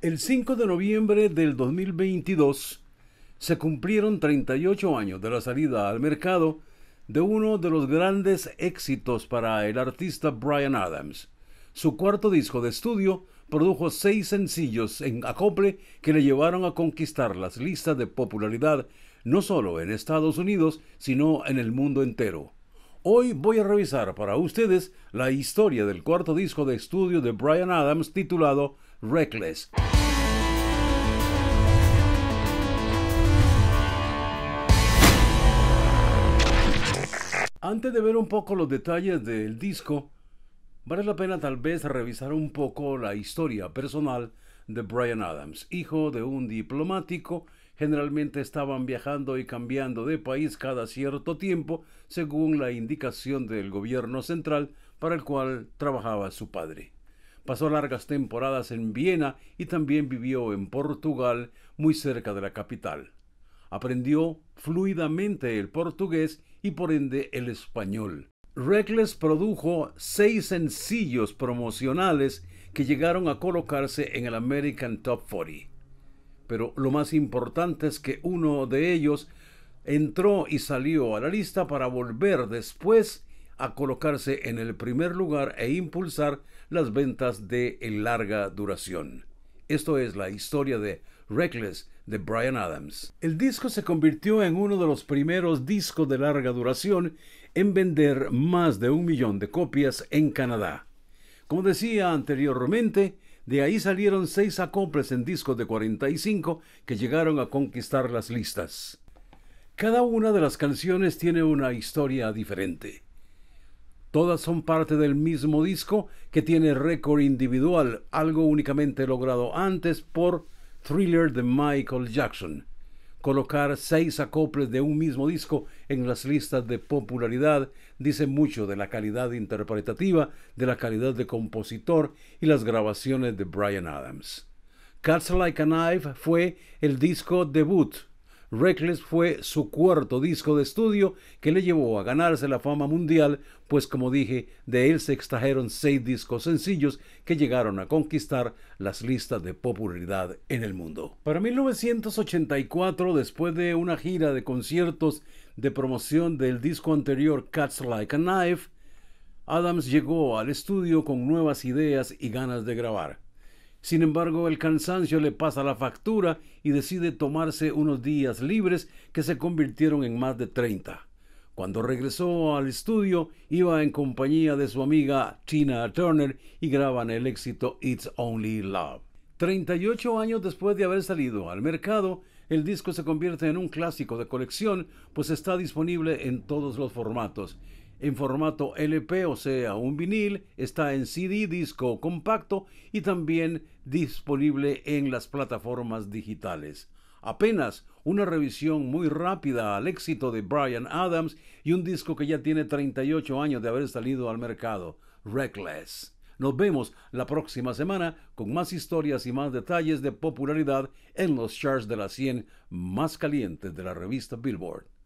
El 5 de noviembre del 2022 se cumplieron 38 años de la salida al mercado de uno de los grandes éxitos para el artista Brian Adams. Su cuarto disco de estudio produjo seis sencillos en acople que le llevaron a conquistar las listas de popularidad no solo en Estados Unidos, sino en el mundo entero. Hoy voy a revisar para ustedes la historia del cuarto disco de estudio de Brian Adams titulado Reckless. Antes de ver un poco los detalles del disco, vale la pena tal vez revisar un poco la historia personal de Brian Adams, hijo de un diplomático generalmente estaban viajando y cambiando de país cada cierto tiempo, según la indicación del gobierno central para el cual trabajaba su padre. Pasó largas temporadas en Viena y también vivió en Portugal, muy cerca de la capital. Aprendió fluidamente el portugués y por ende el español. Reckless produjo seis sencillos promocionales que llegaron a colocarse en el American Top 40 pero lo más importante es que uno de ellos entró y salió a la lista para volver después a colocarse en el primer lugar e impulsar las ventas de larga duración. Esto es la historia de Reckless de Brian Adams. El disco se convirtió en uno de los primeros discos de larga duración en vender más de un millón de copias en Canadá. Como decía anteriormente, de ahí salieron seis acoples en discos de 45 que llegaron a conquistar las listas. Cada una de las canciones tiene una historia diferente. Todas son parte del mismo disco que tiene récord individual, algo únicamente logrado antes por Thriller de Michael Jackson colocar seis acoples de un mismo disco en las listas de popularidad dice mucho de la calidad interpretativa, de la calidad de compositor y las grabaciones de Brian Adams. Cuts Like a Knife fue el disco debut Reckless fue su cuarto disco de estudio que le llevó a ganarse la fama mundial, pues como dije, de él se extrajeron seis discos sencillos que llegaron a conquistar las listas de popularidad en el mundo. Para 1984, después de una gira de conciertos de promoción del disco anterior Cats Like a Knife, Adams llegó al estudio con nuevas ideas y ganas de grabar. Sin embargo, el cansancio le pasa la factura y decide tomarse unos días libres que se convirtieron en más de 30. Cuando regresó al estudio, iba en compañía de su amiga Tina Turner y graban el éxito It's Only Love. 38 años después de haber salido al mercado, el disco se convierte en un clásico de colección, pues está disponible en todos los formatos en formato LP, o sea, un vinil, está en CD, disco compacto y también disponible en las plataformas digitales. Apenas una revisión muy rápida al éxito de Brian Adams y un disco que ya tiene 38 años de haber salido al mercado, Reckless. Nos vemos la próxima semana con más historias y más detalles de popularidad en los charts de las 100 más calientes de la revista Billboard.